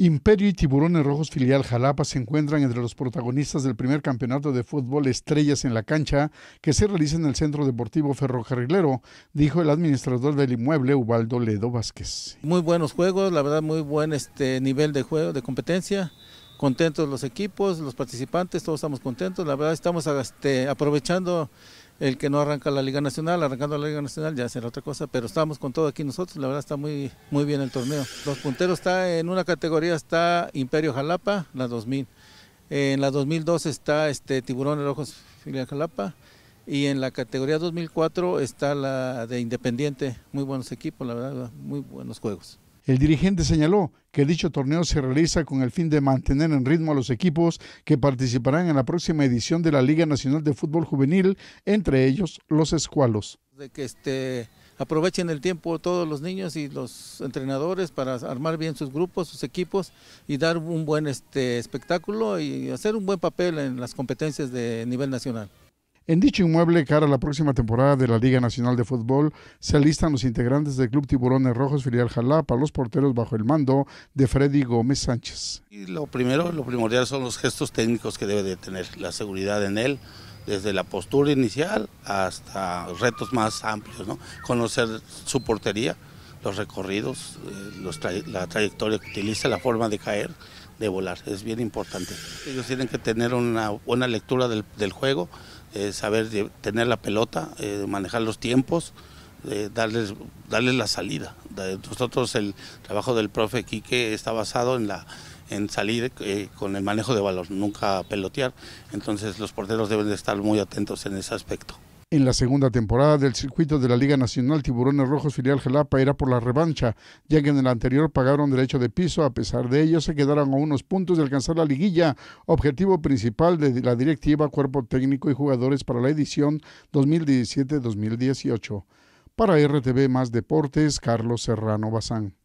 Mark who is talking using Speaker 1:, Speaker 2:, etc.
Speaker 1: Imperio y Tiburones Rojos filial Jalapa se encuentran entre los protagonistas del primer campeonato de fútbol Estrellas en la cancha que se realiza en el Centro Deportivo Ferrocarrilero, dijo el administrador del inmueble Ubaldo Ledo Vázquez.
Speaker 2: Muy buenos juegos, la verdad muy buen este nivel de juego, de competencia contentos los equipos, los participantes, todos estamos contentos. La verdad estamos este, aprovechando el que no arranca la Liga Nacional, arrancando la Liga Nacional ya será otra cosa, pero estamos con todo aquí nosotros, la verdad está muy, muy bien el torneo. Los punteros está en una categoría, está Imperio Jalapa, la 2000. En la 2002 está este Tiburón de Ojos Filial Jalapa. Y en la categoría 2004 está la de Independiente. Muy buenos equipos, la verdad, muy buenos juegos.
Speaker 1: El dirigente señaló que dicho torneo se realiza con el fin de mantener en ritmo a los equipos que participarán en la próxima edición de la Liga Nacional de Fútbol Juvenil, entre ellos los escualos.
Speaker 2: De que este, aprovechen el tiempo todos los niños y los entrenadores para armar bien sus grupos, sus equipos y dar un buen este, espectáculo y hacer un buen papel en las competencias de nivel nacional.
Speaker 1: En dicho inmueble, cara a la próxima temporada de la Liga Nacional de Fútbol, se alistan los integrantes del Club Tiburones Rojos filial Jalapa, los porteros bajo el mando de Freddy Gómez Sánchez. Y
Speaker 3: lo primero, lo primordial son los gestos técnicos que debe de tener, la seguridad en él, desde la postura inicial hasta retos más amplios, ¿no? conocer su portería, los recorridos, eh, la trayectoria que utiliza, la forma de caer, de volar, es bien importante. Ellos tienen que tener una buena lectura del juego, eh, saber tener la pelota, eh, manejar los tiempos, darles, la salida. Nosotros el trabajo del profe Quique está basado en la en salir eh, con el manejo de valor, nunca pelotear. Entonces los porteros deben de estar muy atentos en ese aspecto.
Speaker 1: En la segunda temporada del circuito de la Liga Nacional, Tiburones Rojos filial Jalapa era por la revancha, ya que en el anterior pagaron derecho de piso, a pesar de ello se quedaron a unos puntos de alcanzar la liguilla, objetivo principal de la directiva, cuerpo técnico y jugadores para la edición 2017-2018. Para RTV Más Deportes, Carlos Serrano Bazán.